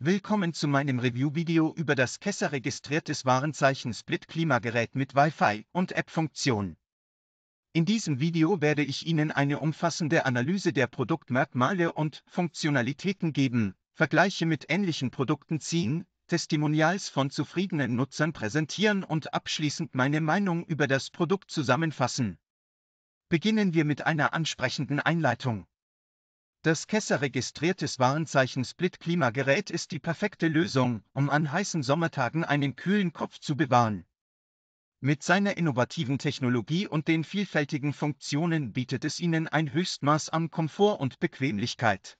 Willkommen zu meinem Review-Video über das Kesser registriertes Warenzeichen Split Klimagerät mit Wi-Fi und App-Funktion. In diesem Video werde ich Ihnen eine umfassende Analyse der Produktmerkmale und Funktionalitäten geben, Vergleiche mit ähnlichen Produkten ziehen, Testimonials von zufriedenen Nutzern präsentieren und abschließend meine Meinung über das Produkt zusammenfassen. Beginnen wir mit einer ansprechenden Einleitung. Das Kesser-registriertes Warenzeichen-Split-Klimagerät ist die perfekte Lösung, um an heißen Sommertagen einen kühlen Kopf zu bewahren. Mit seiner innovativen Technologie und den vielfältigen Funktionen bietet es Ihnen ein Höchstmaß an Komfort und Bequemlichkeit.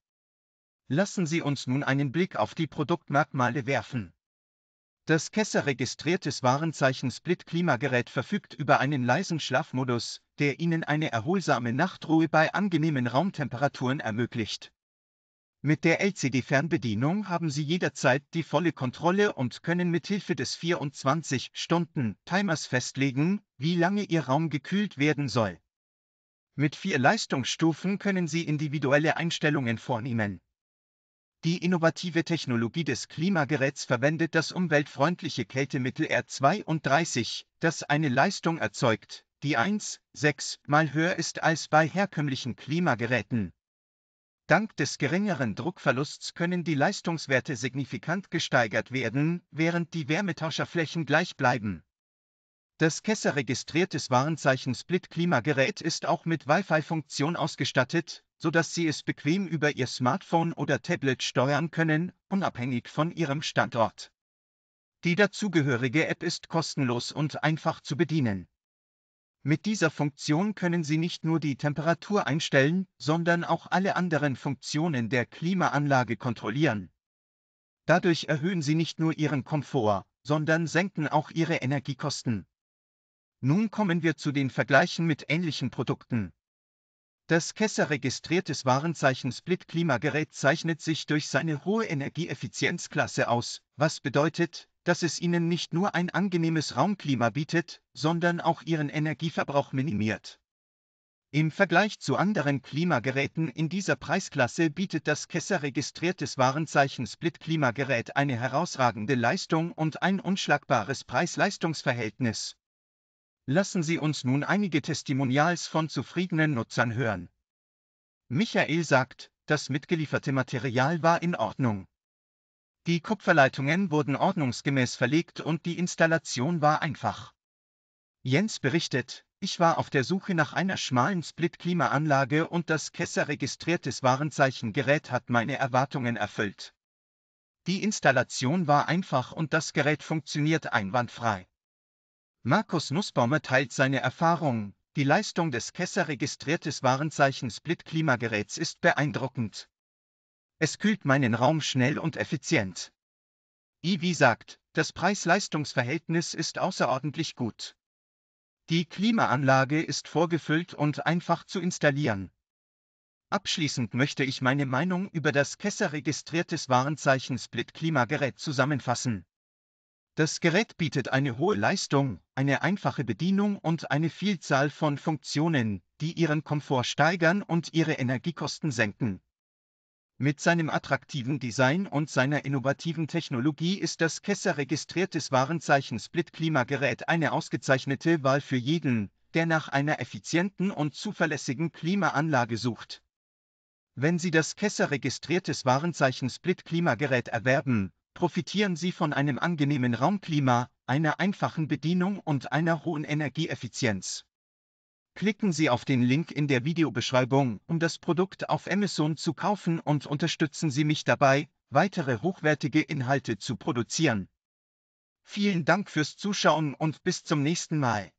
Lassen Sie uns nun einen Blick auf die Produktmerkmale werfen. Das Kesser registriertes Warenzeichen Split Klimagerät verfügt über einen leisen Schlafmodus, der Ihnen eine erholsame Nachtruhe bei angenehmen Raumtemperaturen ermöglicht. Mit der LCD-Fernbedienung haben Sie jederzeit die volle Kontrolle und können mithilfe des 24-Stunden-Timers festlegen, wie lange Ihr Raum gekühlt werden soll. Mit vier Leistungsstufen können Sie individuelle Einstellungen vornehmen die innovative Technologie des Klimageräts verwendet das umweltfreundliche Kältemittel R32, das eine Leistung erzeugt, die 1,6 mal höher ist als bei herkömmlichen Klimageräten. Dank des geringeren Druckverlusts können die Leistungswerte signifikant gesteigert werden, während die Wärmetauscherflächen gleich bleiben. Das Kesser registriertes Warenzeichen Split Klimagerät ist auch mit Wi-Fi-Funktion ausgestattet, sodass Sie es bequem über Ihr Smartphone oder Tablet steuern können, unabhängig von Ihrem Standort. Die dazugehörige App ist kostenlos und einfach zu bedienen. Mit dieser Funktion können Sie nicht nur die Temperatur einstellen, sondern auch alle anderen Funktionen der Klimaanlage kontrollieren. Dadurch erhöhen Sie nicht nur Ihren Komfort, sondern senken auch Ihre Energiekosten. Nun kommen wir zu den Vergleichen mit ähnlichen Produkten. Das Kessa registriertes Warenzeichen Split Klimagerät zeichnet sich durch seine hohe Energieeffizienzklasse aus, was bedeutet, dass es ihnen nicht nur ein angenehmes Raumklima bietet, sondern auch ihren Energieverbrauch minimiert. Im Vergleich zu anderen Klimageräten in dieser Preisklasse bietet das Kessa registriertes Warenzeichen Split Klimagerät eine herausragende Leistung und ein unschlagbares Preis-Leistungs-Verhältnis, Lassen Sie uns nun einige Testimonials von zufriedenen Nutzern hören. Michael sagt, das mitgelieferte Material war in Ordnung. Die Kupferleitungen wurden ordnungsgemäß verlegt und die Installation war einfach. Jens berichtet, ich war auf der Suche nach einer schmalen Split-Klimaanlage und das Kesser registriertes Warenzeichengerät hat meine Erwartungen erfüllt. Die Installation war einfach und das Gerät funktioniert einwandfrei. Markus Nussbaumer teilt seine Erfahrung. Die Leistung des Kesser registriertes Warenzeichen Split Klimageräts ist beeindruckend. Es kühlt meinen Raum schnell und effizient. Ivi sagt, das Preis-Leistungs-Verhältnis ist außerordentlich gut. Die Klimaanlage ist vorgefüllt und einfach zu installieren. Abschließend möchte ich meine Meinung über das Kesser registriertes Warenzeichen Split Klimagerät zusammenfassen. Das Gerät bietet eine hohe Leistung, eine einfache Bedienung und eine Vielzahl von Funktionen, die ihren Komfort steigern und ihre Energiekosten senken. Mit seinem attraktiven Design und seiner innovativen Technologie ist das Kesser registriertes Warenzeichen Split Klimagerät eine ausgezeichnete Wahl für jeden, der nach einer effizienten und zuverlässigen Klimaanlage sucht. Wenn Sie das Kesser registriertes Warenzeichen Split Klimagerät erwerben, profitieren Sie von einem angenehmen Raumklima, einer einfachen Bedienung und einer hohen Energieeffizienz. Klicken Sie auf den Link in der Videobeschreibung, um das Produkt auf Amazon zu kaufen und unterstützen Sie mich dabei, weitere hochwertige Inhalte zu produzieren. Vielen Dank fürs Zuschauen und bis zum nächsten Mal.